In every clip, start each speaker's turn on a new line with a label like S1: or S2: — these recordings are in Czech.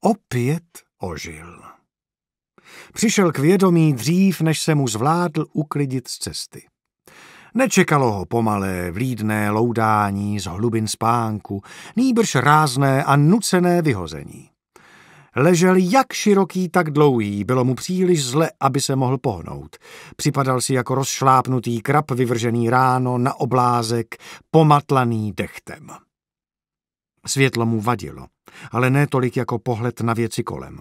S1: opět ožil. Přišel k vědomí dřív, než se mu zvládl uklidit z cesty. Nečekalo ho pomalé, vlídné loudání z hlubin spánku, nýbrž rázné a nucené vyhození. Ležel jak široký, tak dlouhý, bylo mu příliš zle, aby se mohl pohnout. Připadal si jako rozšlápnutý krab vyvržený ráno na oblázek, pomatlaný dechtem. Světlo mu vadilo, ale ne tolik jako pohled na věci kolem.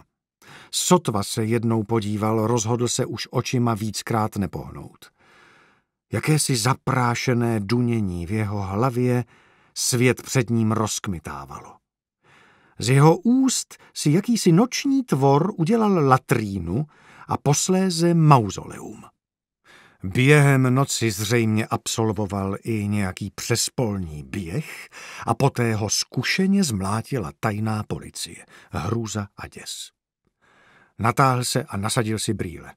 S1: Sotva se jednou podíval, rozhodl se už očima víckrát nepohnout. Jakési zaprášené dunění v jeho hlavě svět před ním rozkmitávalo. Z jeho úst si jakýsi noční tvor udělal latrínu a posléze mauzoleum. Během noci zřejmě absolvoval i nějaký přespolní běh a poté ho zkušeně zmlátila tajná policie, hrůza a děs. Natáhl se a nasadil si brýle.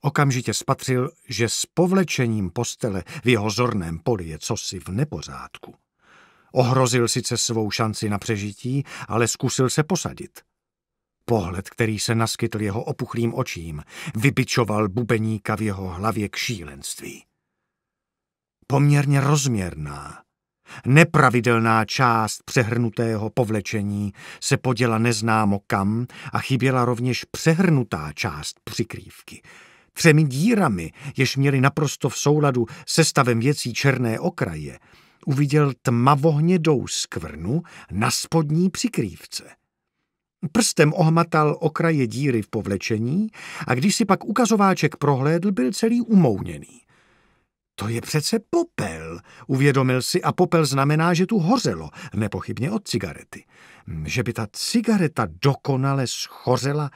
S1: Okamžitě spatřil, že s povlečením postele v jeho zorném poli je cosi v nepořádku. Ohrozil sice svou šanci na přežití, ale zkusil se posadit – Pohled, který se naskytl jeho opuchlým očím, vybičoval bubeníka v jeho hlavě k šílenství. Poměrně rozměrná, nepravidelná část přehrnutého povlečení se poděla neznámo kam a chyběla rovněž přehrnutá část přikrývky. Třemi dírami, jež měly naprosto v souladu se stavem věcí černé okraje, uviděl tmavohnědou skvrnu na spodní přikrývce – Prstem ohmatal okraje díry v povlečení a když si pak ukazováček prohlédl, byl celý umouněný. To je přece popel, uvědomil si a popel znamená, že tu hořelo, nepochybně od cigarety. Že by ta cigareta dokonale schořela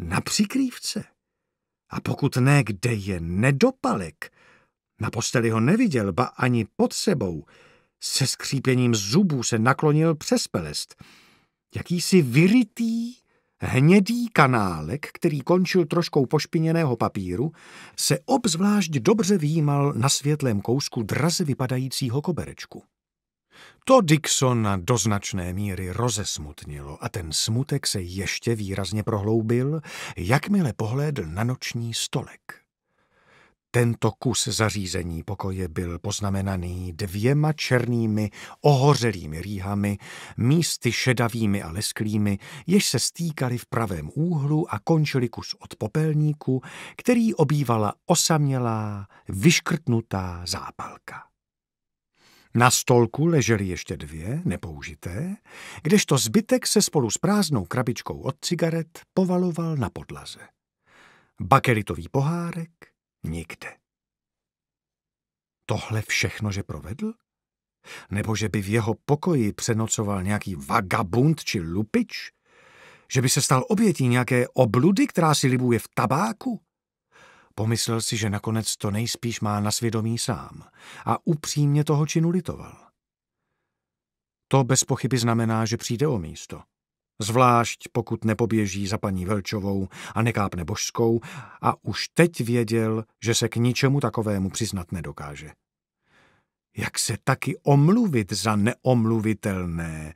S1: na přikrývce. A pokud ne, kde je nedopalek? Na posteli ho neviděl, ba ani pod sebou. Se skřípěním zubů se naklonil přes pelest jakýsi vyrytý hnědý kanálek, který končil troškou pošpiněného papíru, se obzvlášť dobře výjímal na světlém kousku draze vypadajícího koberečku. To Dixona do značné míry rozesmutnilo a ten smutek se ještě výrazně prohloubil, jakmile pohlédl na noční stolek. Tento kus zařízení pokoje byl poznamenaný dvěma černými, ohořelými rýhami, místy šedavými a lesklými, jež se stýkaly v pravém úhlu a končily kus od popelníku, který obývala osamělá, vyškrtnutá zápalka. Na stolku ležely ještě dvě, nepoužité, kdežto zbytek se spolu s prázdnou krabičkou od cigaret povaloval na podlaze. Bakelitový pohárek, Nikde. Tohle všechno, že provedl? Nebo že by v jeho pokoji přenocoval nějaký vagabund či lupič? Že by se stal obětí nějaké obludy, která si libuje v tabáku? Pomyslel si, že nakonec to nejspíš má na svědomí sám a upřímně toho činu litoval. To bez pochyby znamená, že přijde o místo. Zvlášť pokud nepoběží za paní Velčovou a nekápne božskou a už teď věděl, že se k ničemu takovému přiznat nedokáže. Jak se taky omluvit za neomluvitelné,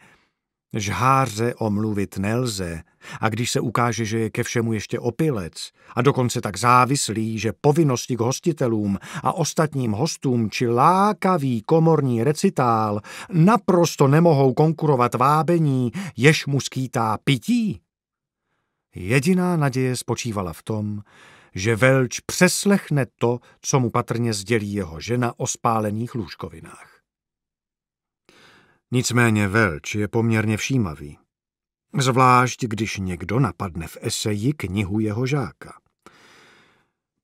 S1: Žháře omluvit nelze a když se ukáže, že je ke všemu ještě opilec a dokonce tak závislý, že povinnosti k hostitelům a ostatním hostům či lákavý komorní recitál naprosto nemohou konkurovat vábení, jež mu skýtá pití, jediná naděje spočívala v tom, že Velč přeslechne to, co mu patrně sdělí jeho žena o spálených lůžkovinách. Nicméně velč je poměrně všímavý. Zvlášť, když někdo napadne v eseji knihu jeho žáka.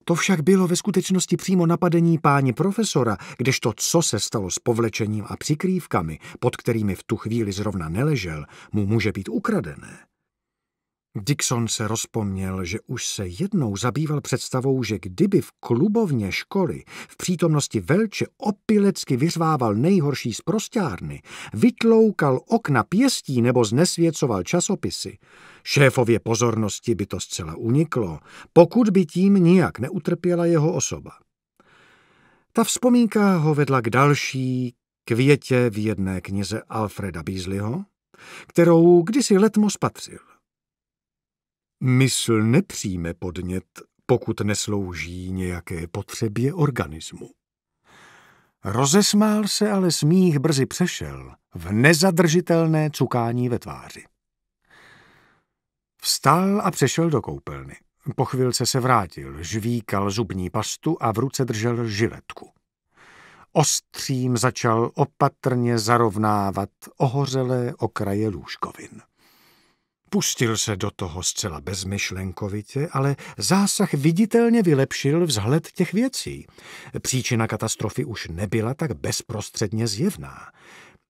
S1: To však bylo ve skutečnosti přímo napadení páni profesora, kdežto co se stalo s povlečením a přikrývkami, pod kterými v tu chvíli zrovna neležel, mu může být ukradené. Dixon se rozpomněl, že už se jednou zabýval představou, že kdyby v klubovně školy v přítomnosti Velče opilecky vyřvával nejhorší z prostárny, vytloukal okna pěstí nebo znesvěcoval časopisy, šéfově pozornosti by to zcela uniklo, pokud by tím nijak neutrpěla jeho osoba. Ta vzpomínka ho vedla k další květě v jedné knize Alfreda Beasleyho, kterou kdysi letmo spatřil. Mysl nepřijme podnět, pokud neslouží nějaké potřebě organismu. Rozesmál se, ale smích brzy přešel v nezadržitelné cukání ve tváři. Vstal a přešel do koupelny. Po chvilce se vrátil, žvíkal zubní pastu a v ruce držel žiletku. Ostřím začal opatrně zarovnávat ohořelé okraje lůžkovin. Pustil se do toho zcela bezmyšlenkovitě, ale zásah viditelně vylepšil vzhled těch věcí. Příčina katastrofy už nebyla tak bezprostředně zjevná.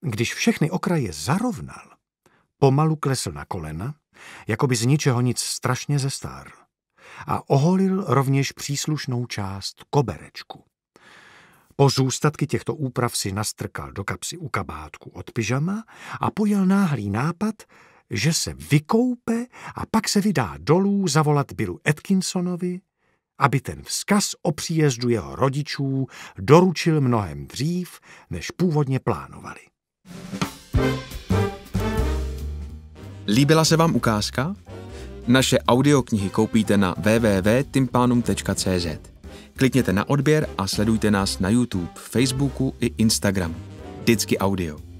S1: Když všechny okraje zarovnal, pomalu klesl na kolena, jako by z ničeho nic strašně zestárl. A oholil rovněž příslušnou část koberečku. Po zůstatky těchto úprav si nastrkal do kapsy u kabátku od pyžama a pojel náhlý nápad, že se vykoupe a pak se vydá dolů zavolat Billu Atkinsonovi, aby ten vzkaz o příjezdu jeho rodičů doručil mnohem dřív, než původně plánovali. Líbila se vám ukázka? Naše audioknihy koupíte na www.timpanum.cz. Klikněte na odběr a sledujte nás na YouTube, Facebooku i Instagramu. Vždycky audio.